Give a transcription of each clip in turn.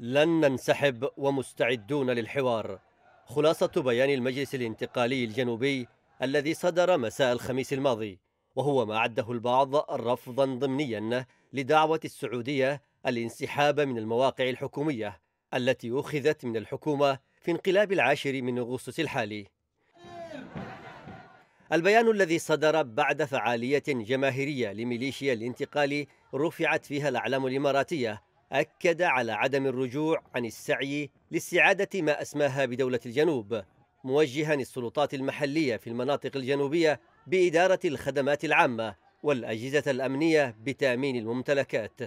لن ننسحب ومستعدون للحوار خلاصة بيان المجلس الانتقالي الجنوبي الذي صدر مساء الخميس الماضي وهو ما عده البعض رفضا ضمنيا لدعوة السعودية الانسحاب من المواقع الحكومية التي أخذت من الحكومة في انقلاب العاشر من أغسطس الحالي البيان الذي صدر بعد فعالية جماهيرية لميليشيا الانتقال رفعت فيها الأعلام الإماراتية أكد على عدم الرجوع عن السعي لاستعادة ما أسماها بدولة الجنوب موجها السلطات المحلية في المناطق الجنوبية بإدارة الخدمات العامة والأجهزة الأمنية بتأمين الممتلكات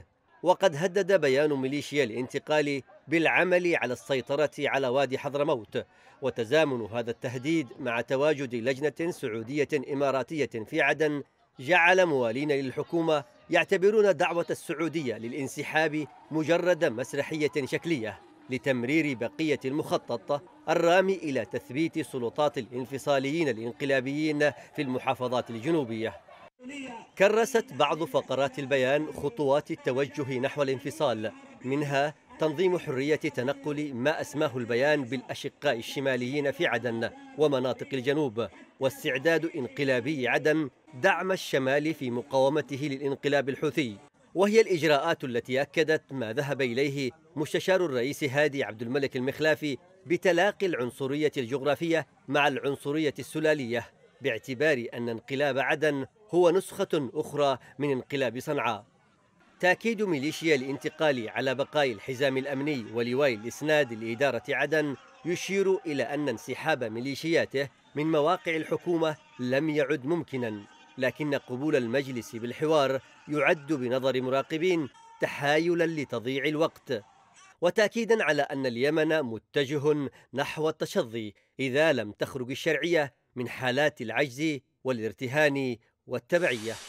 وقد هدد بيان ميليشيا الانتقال بالعمل على السيطرة على وادي حضرموت وتزامن هذا التهديد مع تواجد لجنة سعودية إماراتية في عدن جعل موالين للحكومة يعتبرون دعوة السعودية للانسحاب مجرد مسرحية شكلية لتمرير بقية المخطط الرامي إلى تثبيت سلطات الانفصاليين الانقلابيين في المحافظات الجنوبية كرست بعض فقرات البيان خطوات التوجه نحو الانفصال منها تنظيم حرية تنقل ما أسماه البيان بالأشقاء الشماليين في عدن ومناطق الجنوب واستعداد انقلابي عدن دعم الشمال في مقاومته للانقلاب الحوثي وهي الإجراءات التي أكدت ما ذهب إليه مستشار الرئيس هادي عبد الملك المخلافي بتلاقي العنصرية الجغرافية مع العنصرية السلالية باعتبار أن انقلاب عدن هو نسخة أخرى من انقلاب صنعاء تأكيد ميليشيا الانتقال على بقاء الحزام الأمني ولواء الإسناد لإدارة عدن يشير إلى أن انسحاب ميليشياته من مواقع الحكومة لم يعد ممكناً لكن قبول المجلس بالحوار يعد بنظر مراقبين تحايلا لتضييع الوقت وتاكيدا على ان اليمن متجه نحو التشظي اذا لم تخرج الشرعيه من حالات العجز والارتهان والتبعيه